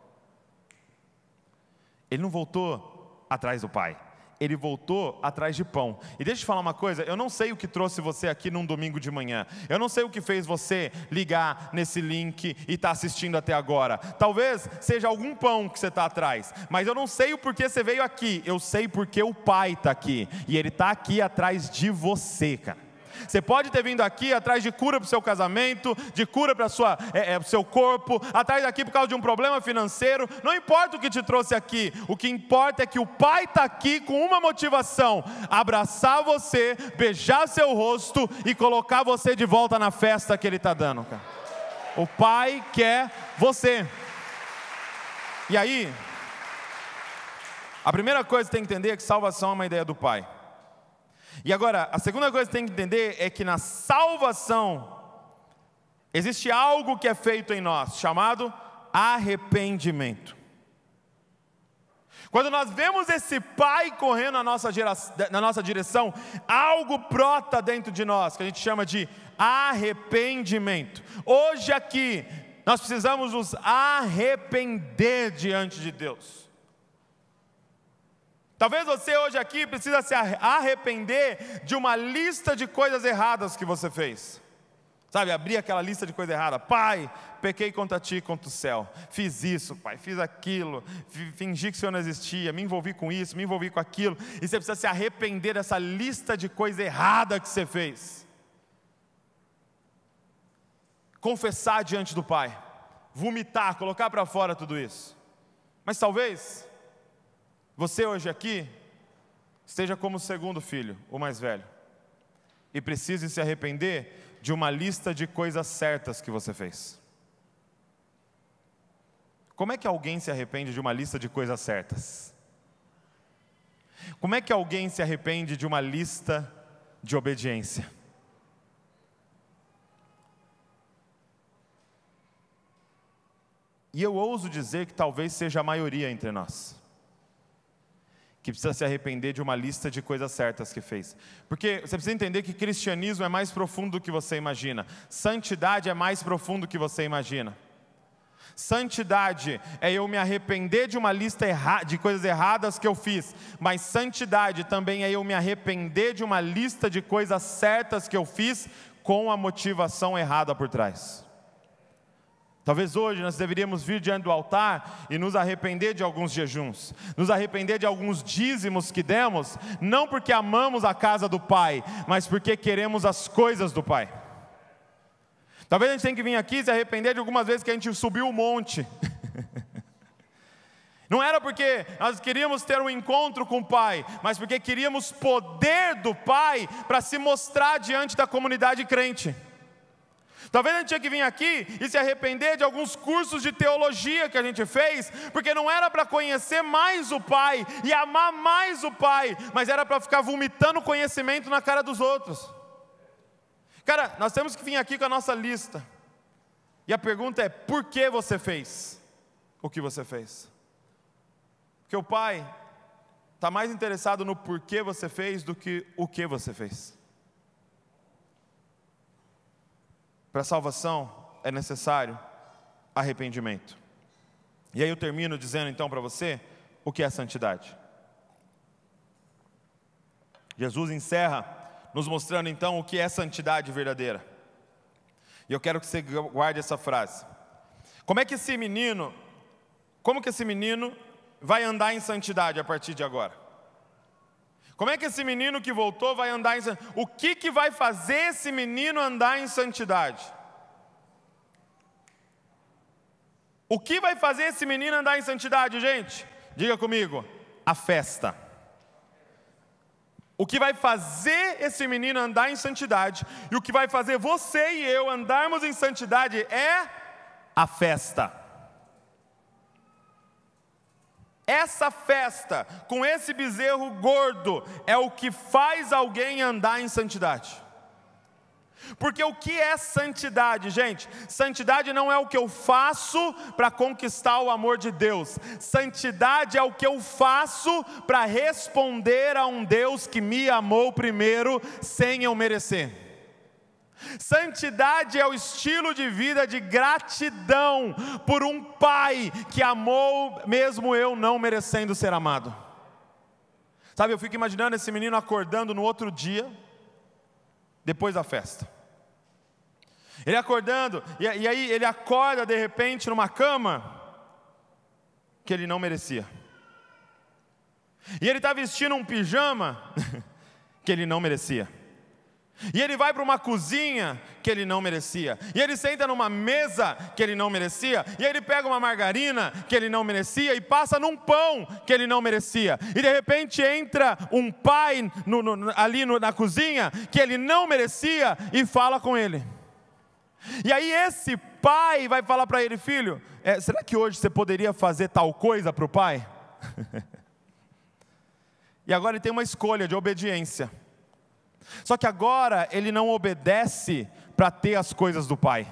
Ele não voltou atrás do pai. Ele voltou atrás de pão. E deixa eu te falar uma coisa: eu não sei o que trouxe você aqui num domingo de manhã. Eu não sei o que fez você ligar nesse link e estar tá assistindo até agora. Talvez seja algum pão que você está atrás. Mas eu não sei o porquê você veio aqui. Eu sei porque o pai está aqui. E ele está aqui atrás de você, cara. Você pode ter vindo aqui atrás de cura para o seu casamento, de cura para é, é, o seu corpo, atrás daqui por causa de um problema financeiro. Não importa o que te trouxe aqui, o que importa é que o Pai está aqui com uma motivação: abraçar você, beijar seu rosto e colocar você de volta na festa que Ele está dando. Cara. O Pai quer você. E aí, a primeira coisa que tem que entender é que salvação é uma ideia do Pai. E agora, a segunda coisa que tem que entender é que na salvação existe algo que é feito em nós, chamado arrependimento. Quando nós vemos esse pai correndo na nossa, geração, na nossa direção, algo brota dentro de nós, que a gente chama de arrependimento. Hoje aqui, nós precisamos nos arrepender diante de Deus. Talvez você hoje aqui precisa se arrepender de uma lista de coisas erradas que você fez. Sabe, abrir aquela lista de coisas erradas. Pai, pequei contra ti e contra o céu. Fiz isso, pai, fiz aquilo. Fingi que o Senhor não existia. Me envolvi com isso, me envolvi com aquilo. E você precisa se arrepender dessa lista de coisas erradas que você fez. Confessar diante do Pai. Vomitar, colocar para fora tudo isso. Mas talvez você hoje aqui, esteja como o segundo filho, o mais velho, e precise se arrepender de uma lista de coisas certas que você fez. Como é que alguém se arrepende de uma lista de coisas certas? Como é que alguém se arrepende de uma lista de obediência? E eu ouso dizer que talvez seja a maioria entre nós que precisa se arrepender de uma lista de coisas certas que fez. Porque você precisa entender que cristianismo é mais profundo do que você imagina. Santidade é mais profundo do que você imagina. Santidade é eu me arrepender de uma lista de coisas erradas que eu fiz, mas santidade também é eu me arrepender de uma lista de coisas certas que eu fiz com a motivação errada por trás. Talvez hoje nós deveríamos vir diante do altar e nos arrepender de alguns jejuns, nos arrepender de alguns dízimos que demos, não porque amamos a casa do Pai, mas porque queremos as coisas do Pai. Talvez a gente tenha que vir aqui e se arrepender de algumas vezes que a gente subiu o monte. [laughs] Não era porque nós queríamos ter um encontro com o Pai, mas porque queríamos poder do Pai para se mostrar diante da comunidade crente. Talvez a gente tinha que vir aqui e se arrepender de alguns cursos de teologia que a gente fez, porque não era para conhecer mais o Pai e amar mais o Pai, mas era para ficar vomitando conhecimento na cara dos outros. Cara, nós temos que vir aqui com a nossa lista. E a pergunta é: por que você fez o que você fez? Porque o Pai está mais interessado no porquê você fez do que o que você fez. Para a salvação é necessário arrependimento. E aí eu termino dizendo então para você o que é santidade. Jesus encerra nos mostrando então o que é santidade verdadeira. E eu quero que você guarde essa frase. Como é que esse menino, como que esse menino vai andar em santidade a partir de agora? Como é que esse menino que voltou vai andar em santidade? O que, que vai fazer esse menino andar em santidade? O que vai fazer esse menino andar em santidade, gente? Diga comigo, a festa. O que vai fazer esse menino andar em santidade e o que vai fazer você e eu andarmos em santidade é a festa. Essa festa com esse bezerro gordo é o que faz alguém andar em santidade. Porque o que é santidade, gente? Santidade não é o que eu faço para conquistar o amor de Deus. Santidade é o que eu faço para responder a um Deus que me amou primeiro sem eu merecer. Santidade é o estilo de vida de gratidão por um Pai que amou, mesmo eu não merecendo ser amado. Sabe, eu fico imaginando esse menino acordando no outro dia, depois da festa. Ele acordando, e, e aí ele acorda de repente numa cama que ele não merecia. E ele está vestindo um pijama [laughs] que ele não merecia. E ele vai para uma cozinha que ele não merecia. E ele senta numa mesa que ele não merecia. E ele pega uma margarina que ele não merecia e passa num pão que ele não merecia. E de repente entra um pai no, no, ali no, na cozinha que ele não merecia e fala com ele. E aí esse pai vai falar para ele, filho, é, será que hoje você poderia fazer tal coisa para o pai? [laughs] e agora ele tem uma escolha de obediência. Só que agora ele não obedece para ter as coisas do pai.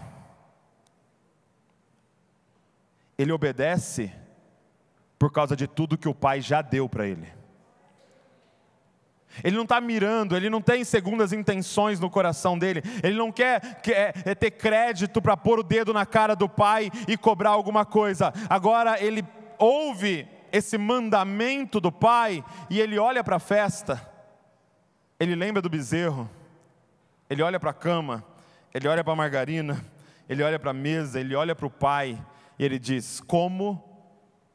Ele obedece por causa de tudo que o pai já deu para ele. Ele não está mirando, ele não tem segundas intenções no coração dele, ele não quer, quer é, é ter crédito para pôr o dedo na cara do pai e cobrar alguma coisa. Agora ele ouve esse mandamento do pai e ele olha para a festa ele lembra do bezerro, ele olha para a cama, ele olha para a margarina, ele olha para a mesa, ele olha para o pai e ele diz: Como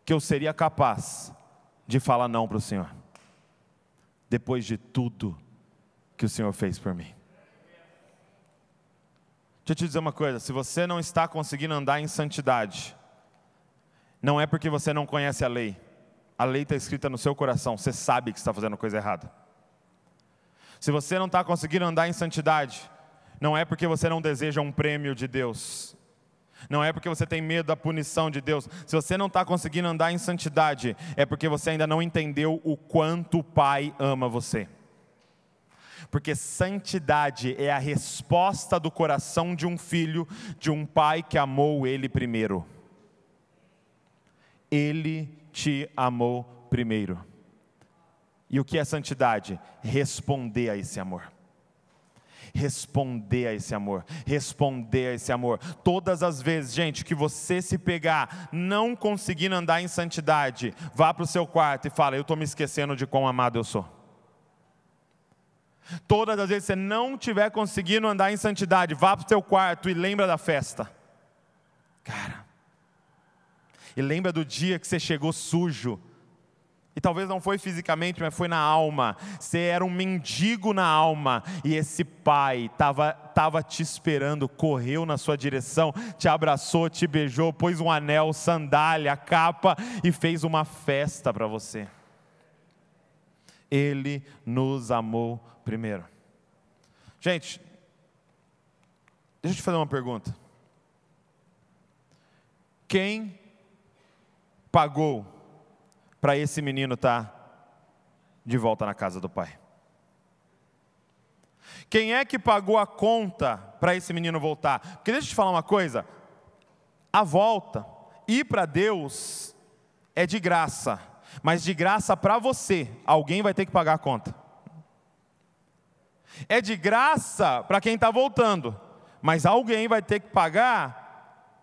que eu seria capaz de falar não para o Senhor? Depois de tudo que o Senhor fez por mim. Deixa eu te dizer uma coisa: se você não está conseguindo andar em santidade, não é porque você não conhece a lei. A lei está escrita no seu coração, você sabe que está fazendo coisa errada. Se você não está conseguindo andar em santidade, não é porque você não deseja um prêmio de Deus. Não é porque você tem medo da punição de Deus. Se você não está conseguindo andar em santidade, é porque você ainda não entendeu o quanto o Pai ama você. Porque santidade é a resposta do coração de um filho, de um pai que amou ele primeiro. Ele te amou primeiro. E o que é santidade? Responder a esse amor. Responder a esse amor, responder a esse amor. Todas as vezes, gente, que você se pegar não conseguindo andar em santidade, vá para o seu quarto e fala: Eu estou me esquecendo de quão amado eu sou. Todas as vezes que você não estiver conseguindo andar em santidade, vá para o seu quarto e lembra da festa. Cara, e lembra do dia que você chegou sujo e talvez não foi fisicamente, mas foi na alma. Você era um mendigo na alma. E esse pai estava tava te esperando, correu na sua direção, te abraçou, te beijou, pôs um anel, sandália, capa e fez uma festa para você. Ele nos amou primeiro. Gente, deixa eu te fazer uma pergunta. Quem pagou para esse menino estar tá de volta na casa do pai? Quem é que pagou a conta para esse menino voltar? Porque deixa eu te falar uma coisa: a volta, ir para Deus é de graça, mas de graça para você, alguém vai ter que pagar a conta. É de graça para quem está voltando, mas alguém vai ter que pagar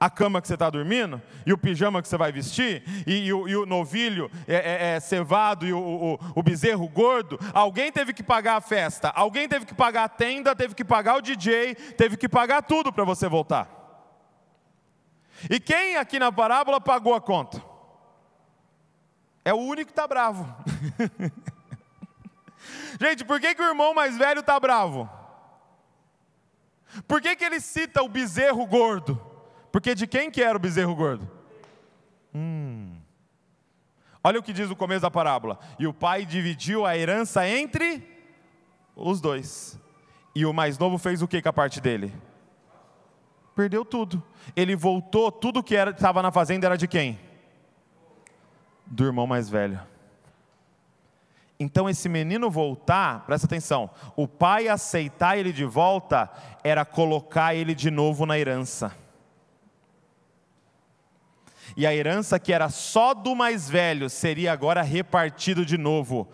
a cama que você está dormindo, e o pijama que você vai vestir, e, e, o, e o, novilho é, é, é cevado, e o, o, o, bezerro gordo, alguém teve que pagar a festa, alguém teve que pagar a tenda, teve que pagar o DJ, teve que pagar tudo para você voltar. E quem aqui na parábola pagou a conta? É o único que está bravo. [laughs] Gente, por que, que o irmão mais velho está bravo? Por que, que ele cita o bezerro gordo? Porque de quem que era o bezerro gordo? Hum. Olha o que diz o começo da parábola. E o pai dividiu a herança entre os dois. E o mais novo fez o que com a parte dele? Perdeu tudo. Ele voltou, tudo que estava na fazenda era de quem? Do irmão mais velho. Então, esse menino voltar, presta atenção, o pai aceitar ele de volta era colocar ele de novo na herança e a herança que era só do mais velho seria agora repartido de novo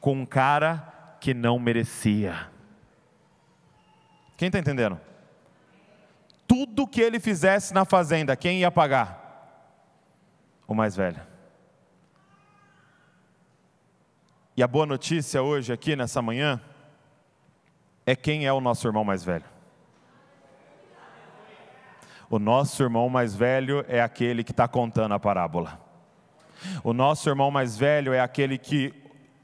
com um cara que não merecia. Quem está entendendo? Tudo que ele fizesse na fazenda, quem ia pagar? O mais velho. E a boa notícia hoje, aqui nessa manhã, é quem é o nosso irmão mais velho. O nosso irmão mais velho é aquele que está contando a parábola. O nosso irmão mais velho é aquele que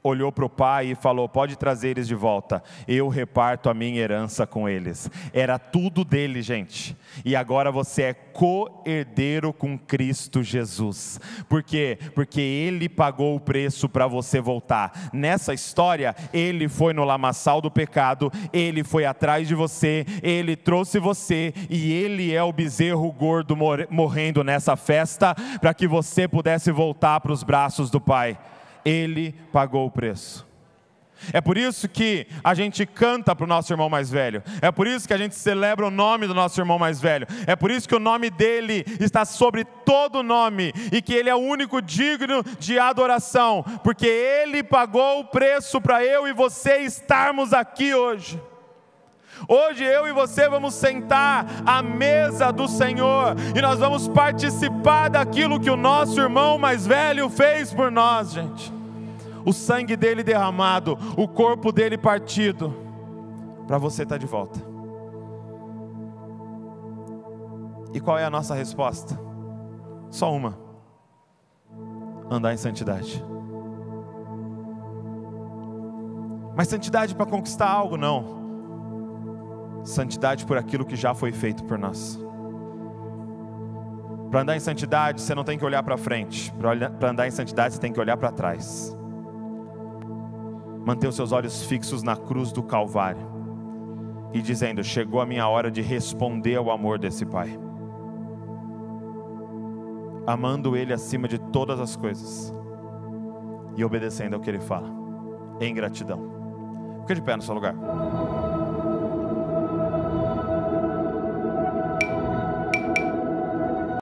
olhou para o pai e falou: Pode trazer eles de volta, eu reparto a minha herança com eles. Era tudo dele, gente. E agora você é co-herdeiro com Cristo Jesus. Por quê? Porque ele pagou o preço para você voltar. Nessa história, ele foi no lamaçal do pecado, ele foi atrás de você, ele trouxe você e ele é o bezerro gordo morrendo nessa festa para que você pudesse voltar para os braços do Pai. Ele pagou o preço. É por isso que a gente canta para o nosso irmão mais velho. É por isso que a gente celebra o nome do nosso irmão mais velho. É por isso que o nome dele está sobre todo nome e que ele é o único digno de adoração, porque ele pagou o preço para eu e você estarmos aqui hoje. Hoje eu e você vamos sentar à mesa do Senhor e nós vamos participar daquilo que o nosso irmão mais velho fez por nós, gente. O sangue dele derramado, o corpo dele partido, para você estar tá de volta. E qual é a nossa resposta? Só uma: andar em santidade. Mas santidade para conquistar algo, não Santidade por aquilo que já foi feito por nós. Para andar em santidade, você não tem que olhar para frente. Para andar em santidade, você tem que olhar para trás. Manter os seus olhos fixos na cruz do Calvário e dizendo: Chegou a minha hora de responder ao amor desse Pai. Amando Ele acima de todas as coisas e obedecendo ao que Ele fala, em gratidão. Fica de pé no seu lugar.